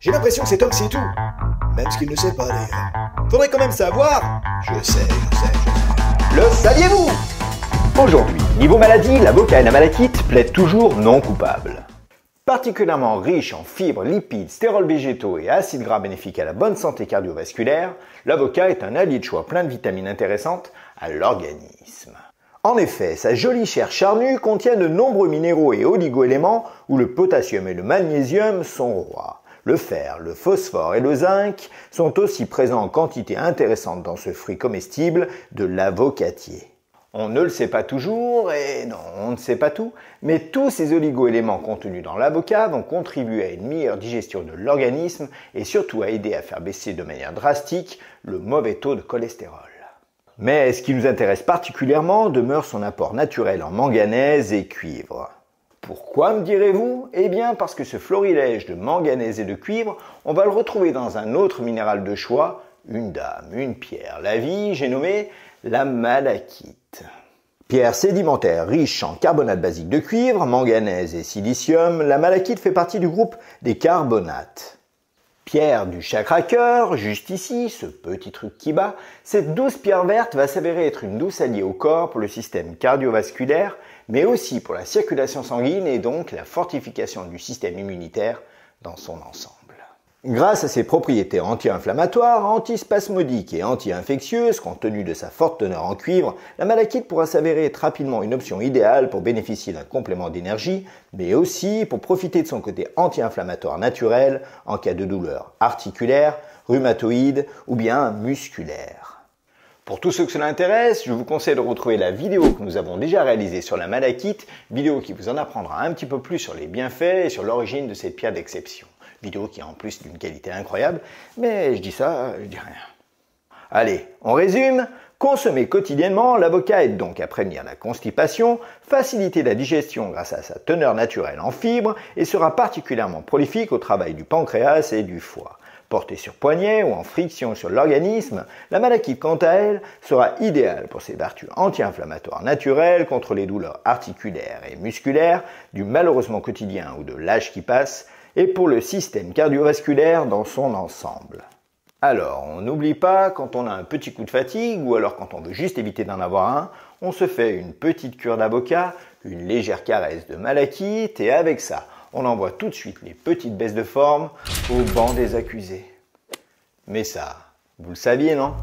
J'ai l'impression que c'est homme sait tout. Même ce qu'il ne sait pas d'ailleurs. Faudrait quand même savoir. Je sais, je sais, je sais. Le saviez-vous Aujourd'hui, niveau maladie, l'avocat et la malachite plaident toujours non coupable. Particulièrement riche en fibres, lipides, stérols végétaux et acides gras bénéfiques à la bonne santé cardiovasculaire, l'avocat est un allié de choix plein de vitamines intéressantes à l'organisme. En effet, sa jolie chair charnue contient de nombreux minéraux et oligo-éléments où le potassium et le magnésium sont rois. Le fer, le phosphore et le zinc sont aussi présents en quantité intéressante dans ce fruit comestible de l'avocatier. On ne le sait pas toujours, et non, on ne sait pas tout, mais tous ces oligoéléments contenus dans l'avocat vont contribuer à une meilleure digestion de l'organisme et surtout à aider à faire baisser de manière drastique le mauvais taux de cholestérol. Mais ce qui nous intéresse particulièrement demeure son apport naturel en manganèse et cuivre. Pourquoi me direz-vous Eh bien parce que ce florilège de manganèse et de cuivre, on va le retrouver dans un autre minéral de choix, une dame, une pierre, la vie, j'ai nommé la malachite. Pierre sédimentaire riche en carbonate basique de cuivre, manganèse et silicium, la malachite fait partie du groupe des carbonates pierre du chakra cœur, juste ici, ce petit truc qui bat, cette douce pierre verte va s'avérer être une douce alliée au corps pour le système cardiovasculaire, mais aussi pour la circulation sanguine et donc la fortification du système immunitaire dans son ensemble. Grâce à ses propriétés anti-inflammatoires, antispasmodiques et anti-infectieuses, compte tenu de sa forte teneur en cuivre, la malachite pourra s'avérer être rapidement une option idéale pour bénéficier d'un complément d'énergie, mais aussi pour profiter de son côté anti-inflammatoire naturel en cas de douleur articulaire, rhumatoïde ou bien musculaire. Pour tous ceux que cela intéresse, je vous conseille de retrouver la vidéo que nous avons déjà réalisée sur la malachite, vidéo qui vous en apprendra un petit peu plus sur les bienfaits et sur l'origine de cette pierre d'exception vidéo qui est en plus d'une qualité incroyable, mais je dis ça, je dis rien. Allez, on résume Consommer quotidiennement, l'avocat aide donc à prévenir la constipation, faciliter la digestion grâce à sa teneur naturelle en fibres et sera particulièrement prolifique au travail du pancréas et du foie. Portée sur poignet ou en friction sur l'organisme, la malachite quant à elle sera idéale pour ses vertus anti-inflammatoires naturelles contre les douleurs articulaires et musculaires du malheureusement quotidien ou de l'âge qui passe, et pour le système cardiovasculaire dans son ensemble. Alors, on n'oublie pas, quand on a un petit coup de fatigue, ou alors quand on veut juste éviter d'en avoir un, on se fait une petite cure d'avocat, une légère caresse de malachite, et avec ça, on envoie tout de suite les petites baisses de forme au banc des accusés. Mais ça, vous le saviez, non